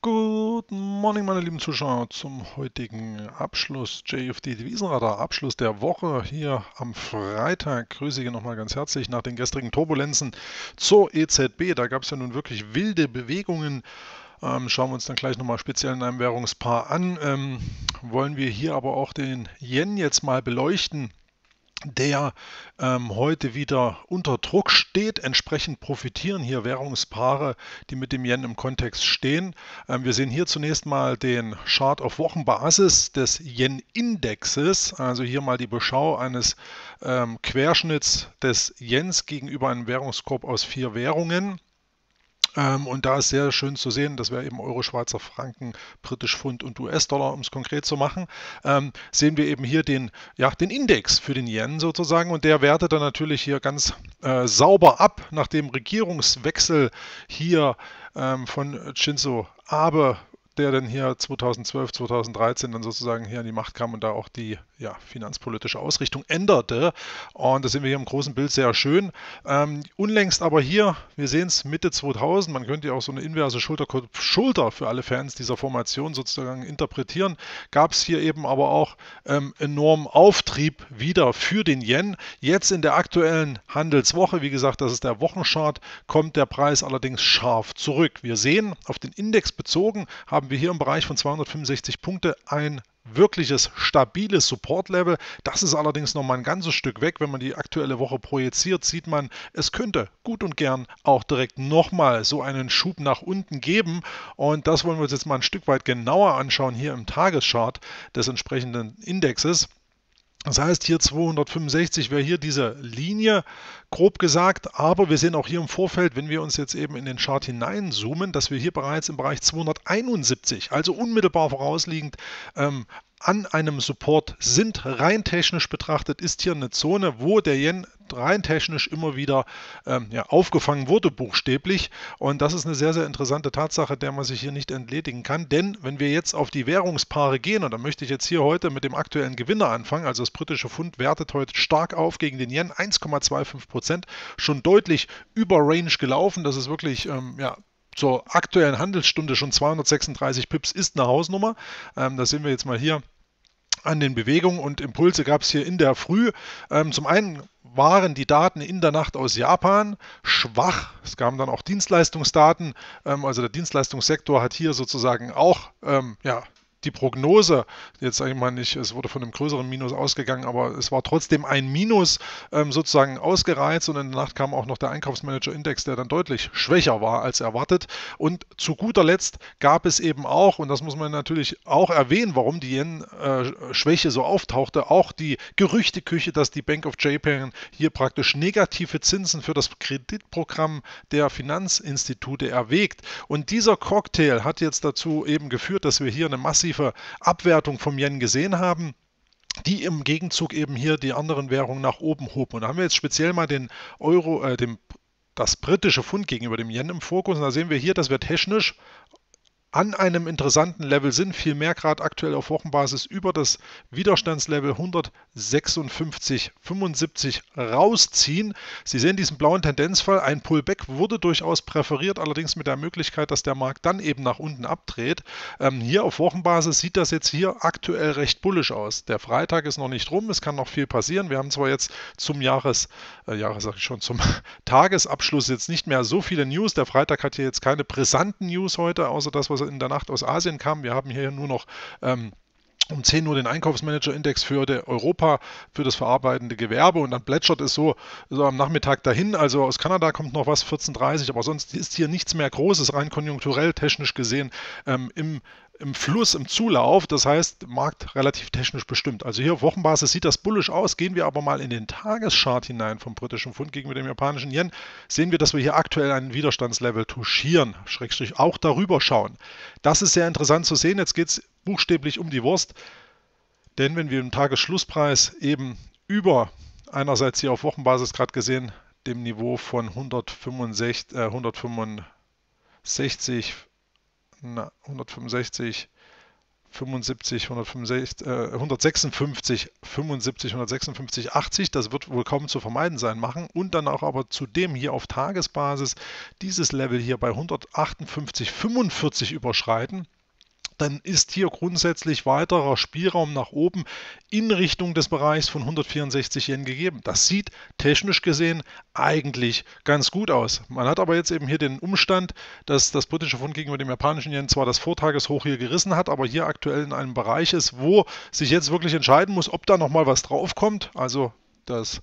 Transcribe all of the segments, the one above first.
Guten Morgen, meine lieben Zuschauer, zum heutigen Abschluss JFD Devisenradar, Abschluss der Woche hier am Freitag. Grüße ich nochmal ganz herzlich nach den gestrigen Turbulenzen zur EZB. Da gab es ja nun wirklich wilde Bewegungen. Ähm, schauen wir uns dann gleich nochmal speziell in einem Währungspaar an. Ähm, wollen wir hier aber auch den Yen jetzt mal beleuchten der ähm, heute wieder unter Druck steht. Entsprechend profitieren hier Währungspaare, die mit dem Yen im Kontext stehen. Ähm, wir sehen hier zunächst mal den Chart auf Wochenbasis des Yen-Indexes, also hier mal die Beschau eines ähm, Querschnitts des Yens gegenüber einem Währungskorb aus vier Währungen. Ähm, und da ist sehr schön zu sehen, das wäre eben Euro, Schweizer Franken, Britisch Pfund und US-Dollar, um es konkret zu machen, ähm, sehen wir eben hier den, ja, den Index für den Yen sozusagen und der wertet dann natürlich hier ganz äh, sauber ab, nach dem Regierungswechsel hier ähm, von Shinzo Abe der dann hier 2012, 2013 dann sozusagen hier an die Macht kam und da auch die ja, finanzpolitische Ausrichtung änderte. Und das sehen wir hier im großen Bild sehr schön. Ähm, unlängst aber hier, wir sehen es Mitte 2000, man könnte ja auch so eine inverse Schulter, Schulter für alle Fans dieser Formation sozusagen interpretieren, gab es hier eben aber auch ähm, enormen Auftrieb wieder für den Yen. Jetzt in der aktuellen Handelswoche, wie gesagt, das ist der Wochenchart, kommt der Preis allerdings scharf zurück. Wir sehen, auf den Index bezogen haben haben wir hier im Bereich von 265 Punkte ein wirkliches stabiles Support-Level. Das ist allerdings noch mal ein ganzes Stück weg. Wenn man die aktuelle Woche projiziert, sieht man, es könnte gut und gern auch direkt noch mal so einen Schub nach unten geben. Und das wollen wir uns jetzt mal ein Stück weit genauer anschauen hier im Tageschart des entsprechenden Indexes. Das heißt, hier 265 wäre hier diese Linie, grob gesagt, aber wir sehen auch hier im Vorfeld, wenn wir uns jetzt eben in den Chart hineinzoomen, dass wir hier bereits im Bereich 271, also unmittelbar vorausliegend, ähm, an einem Support sind. Rein technisch betrachtet ist hier eine Zone, wo der Yen rein technisch immer wieder ähm, ja, aufgefangen wurde, buchstäblich. Und das ist eine sehr, sehr interessante Tatsache, der man sich hier nicht entledigen kann. Denn wenn wir jetzt auf die Währungspaare gehen, und da möchte ich jetzt hier heute mit dem aktuellen Gewinner anfangen, also das britische Pfund wertet heute stark auf gegen den Yen, 1,25 Prozent, schon deutlich über Range gelaufen. Das ist wirklich ähm, ja, zur aktuellen Handelsstunde schon 236 Pips ist eine Hausnummer. Ähm, das sehen wir jetzt mal hier an den Bewegungen und Impulse gab es hier in der Früh. Ähm, zum einen waren die Daten in der Nacht aus Japan schwach. Es kamen dann auch Dienstleistungsdaten. Ähm, also der Dienstleistungssektor hat hier sozusagen auch ähm, ja, die Prognose, jetzt sage ich mal nicht, es wurde von einem größeren Minus ausgegangen, aber es war trotzdem ein Minus ähm, sozusagen ausgereizt und in der Nacht kam auch noch der Einkaufsmanager-Index, der dann deutlich schwächer war als erwartet. Und zu guter Letzt gab es eben auch, und das muss man natürlich auch erwähnen, warum die Yen-Schwäche äh, so auftauchte, auch die Gerüchteküche, dass die Bank of Japan hier praktisch negative Zinsen für das Kreditprogramm der Finanzinstitute erwägt. Und dieser Cocktail hat jetzt dazu eben geführt, dass wir hier eine massive massive Abwertung vom Yen gesehen haben die im Gegenzug eben hier die anderen Währungen nach oben hoben. Und da haben wir jetzt speziell mal den Euro, äh, den, das britische Pfund gegenüber dem Yen im Fokus. Und da sehen wir hier, dass wir technisch an einem interessanten Level sind, viel mehr gerade aktuell auf Wochenbasis über das Widerstandslevel 156,75 rausziehen. Sie sehen diesen blauen Tendenzfall. Ein Pullback wurde durchaus präferiert, allerdings mit der Möglichkeit, dass der Markt dann eben nach unten abdreht. Ähm, hier auf Wochenbasis sieht das jetzt hier aktuell recht bullisch aus. Der Freitag ist noch nicht rum, es kann noch viel passieren. Wir haben zwar jetzt zum Jahres, äh, Jahres sag ich schon, zum Tagesabschluss jetzt nicht mehr so viele News. Der Freitag hat hier jetzt keine brisanten News heute, außer das, was aus, in der Nacht aus Asien kam. Wir haben hier nur noch ähm, um 10 Uhr den Einkaufsmanager-Index für Europa, für das verarbeitende Gewerbe und dann plätschert es so, so am Nachmittag dahin. Also aus Kanada kommt noch was, 14.30 aber sonst ist hier nichts mehr Großes, rein konjunkturell, technisch gesehen, ähm, im, im Fluss, im Zulauf. Das heißt, Markt relativ technisch bestimmt. Also hier auf Wochenbasis sieht das bullisch aus. Gehen wir aber mal in den Tageschart hinein vom britischen Pfund gegenüber dem japanischen Yen, sehen wir, dass wir hier aktuell einen Widerstandslevel touchieren, Schrägstrich auch darüber schauen. Das ist sehr interessant zu sehen. Jetzt geht es buchstäblich um die Wurst. Denn wenn wir im Tagesschlusspreis eben über einerseits hier auf Wochenbasis gerade gesehen dem Niveau von 165, äh, 165, na, 165 75, 165, äh, 156, 75, 156, 80, das wird wohl kaum zu vermeiden sein, machen und dann auch aber zudem hier auf Tagesbasis dieses Level hier bei 158, 45 überschreiten, dann ist hier grundsätzlich weiterer Spielraum nach oben in Richtung des Bereichs von 164 Yen gegeben. Das sieht technisch gesehen eigentlich ganz gut aus. Man hat aber jetzt eben hier den Umstand, dass das britische Pfund gegenüber dem japanischen Yen zwar das Vortageshoch hier gerissen hat, aber hier aktuell in einem Bereich ist, wo sich jetzt wirklich entscheiden muss, ob da nochmal was draufkommt. Also das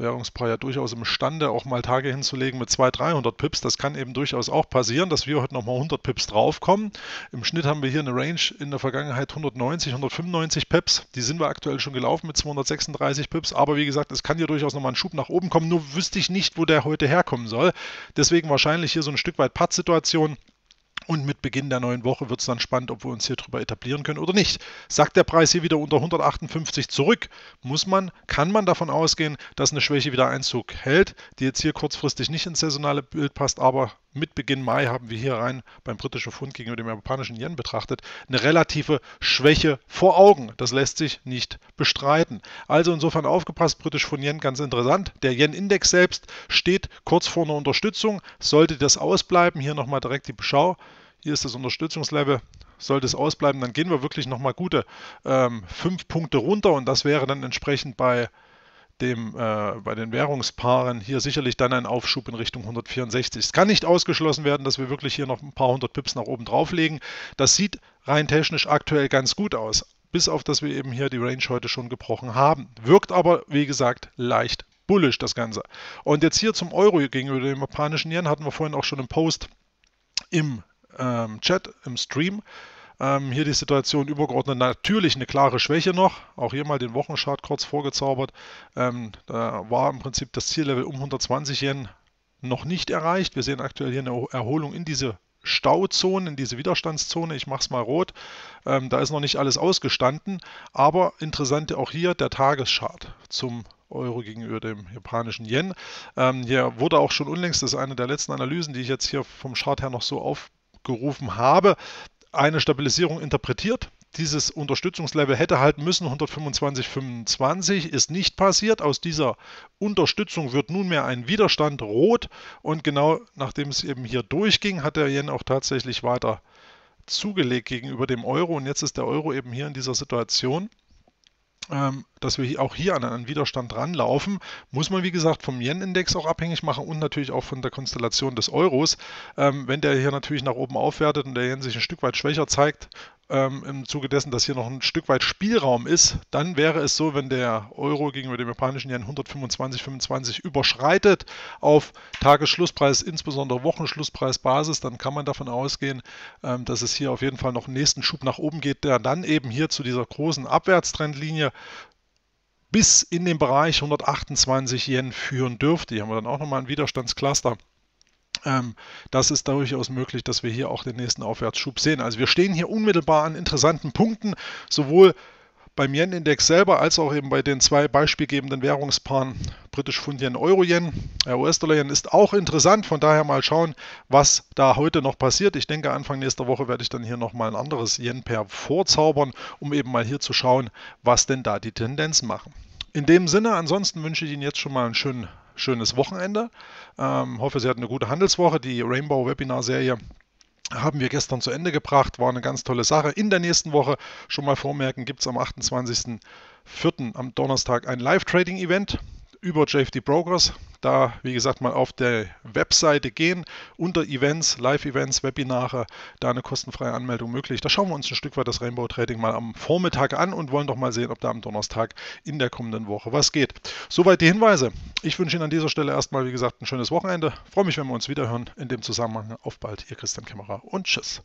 Währungspaar ja durchaus imstande, auch mal Tage hinzulegen mit 200, 300 Pips. Das kann eben durchaus auch passieren, dass wir heute nochmal 100 Pips draufkommen. Im Schnitt haben wir hier eine Range in der Vergangenheit 190, 195 Pips. Die sind wir aktuell schon gelaufen mit 236 Pips. Aber wie gesagt, es kann hier durchaus nochmal ein Schub nach oben kommen. Nur wüsste ich nicht, wo der heute herkommen soll. Deswegen wahrscheinlich hier so ein Stück weit Pattsituation. situation und mit Beginn der neuen Woche wird es dann spannend, ob wir uns hier drüber etablieren können oder nicht. Sagt der Preis hier wieder unter 158 zurück, muss man, kann man davon ausgehen, dass eine Schwäche wieder Einzug hält, die jetzt hier kurzfristig nicht ins saisonale Bild passt, aber mit Beginn Mai haben wir hier rein beim britischen Pfund gegenüber dem japanischen Yen betrachtet eine relative Schwäche vor Augen. Das lässt sich nicht bestreiten. Also insofern aufgepasst, britisch Pfund Yen ganz interessant. Der Yen-Index selbst steht kurz vor einer Unterstützung. Sollte das ausbleiben, hier nochmal direkt die Beschau. Hier ist das Unterstützungslevel sollte es ausbleiben, dann gehen wir wirklich nochmal gute ähm, fünf Punkte runter und das wäre dann entsprechend bei dem, äh, bei den Währungspaaren hier sicherlich dann ein Aufschub in Richtung 164. Es kann nicht ausgeschlossen werden, dass wir wirklich hier noch ein paar hundert Pips nach oben drauflegen. Das sieht rein technisch aktuell ganz gut aus, bis auf dass wir eben hier die Range heute schon gebrochen haben. Wirkt aber, wie gesagt, leicht bullisch das Ganze. Und jetzt hier zum Euro gegenüber dem japanischen Yen hatten wir vorhin auch schon im Post im ähm, Chat, im Stream. Ähm, hier die Situation übergeordnet natürlich eine klare Schwäche noch. Auch hier mal den Wochenchart kurz vorgezaubert. Ähm, da war im Prinzip das Ziellevel um 120 Yen noch nicht erreicht. Wir sehen aktuell hier eine Erholung in diese Stauzone, in diese Widerstandszone. Ich mache es mal rot. Ähm, da ist noch nicht alles ausgestanden. Aber interessant auch hier der Tageschart zum Euro gegenüber dem japanischen Yen. Ähm, hier wurde auch schon unlängst, das ist eine der letzten Analysen, die ich jetzt hier vom Chart her noch so aufgerufen habe, eine Stabilisierung interpretiert. Dieses Unterstützungslevel hätte halten müssen, 125,25 ist nicht passiert. Aus dieser Unterstützung wird nunmehr ein Widerstand rot und genau nachdem es eben hier durchging, hat der Yen auch tatsächlich weiter zugelegt gegenüber dem Euro und jetzt ist der Euro eben hier in dieser Situation ähm, dass wir auch hier an einen Widerstand ranlaufen, muss man wie gesagt vom Yen-Index auch abhängig machen und natürlich auch von der Konstellation des Euros. Ähm, wenn der hier natürlich nach oben aufwertet und der Yen sich ein Stück weit schwächer zeigt, ähm, im Zuge dessen, dass hier noch ein Stück weit Spielraum ist, dann wäre es so, wenn der Euro gegenüber dem japanischen Yen 125,25 überschreitet auf Tagesschlusspreis, insbesondere Wochenschlusspreisbasis, dann kann man davon ausgehen, ähm, dass es hier auf jeden Fall noch einen nächsten Schub nach oben geht, der dann eben hier zu dieser großen Abwärtstrendlinie bis in den Bereich 128 Yen führen dürfte. Hier haben wir dann auch nochmal ein Widerstandscluster. Ähm, das ist durchaus möglich, dass wir hier auch den nächsten Aufwärtsschub sehen. Also wir stehen hier unmittelbar an interessanten Punkten, sowohl beim Yen-Index selber als auch eben bei den zwei beispielgebenden Währungspaaren britisch Pfund Yen, Euro Yen. Der äh, US-Dollar Yen ist auch interessant, von daher mal schauen, was da heute noch passiert. Ich denke, Anfang nächster Woche werde ich dann hier nochmal ein anderes Yen-Pair vorzaubern, um eben mal hier zu schauen, was denn da die Tendenzen machen. In dem Sinne, ansonsten wünsche ich Ihnen jetzt schon mal einen schönen schönes Wochenende. Ähm, hoffe, Sie hatten eine gute Handelswoche. Die Rainbow Webinar Serie haben wir gestern zu Ende gebracht. War eine ganz tolle Sache. In der nächsten Woche, schon mal vormerken, gibt es am 28.04. am Donnerstag ein Live-Trading-Event über JFD Brokers. Da, wie gesagt, mal auf der Webseite gehen, unter Events, Live-Events, Webinare, da eine kostenfreie Anmeldung möglich. Da schauen wir uns ein Stück weit das Rainbow Trading mal am Vormittag an und wollen doch mal sehen, ob da am Donnerstag in der kommenden Woche was geht. Soweit die Hinweise. Ich wünsche Ihnen an dieser Stelle erstmal, wie gesagt, ein schönes Wochenende. freue mich, wenn wir uns wiederhören. In dem Zusammenhang auf bald, Ihr Christian Kämmerer und tschüss.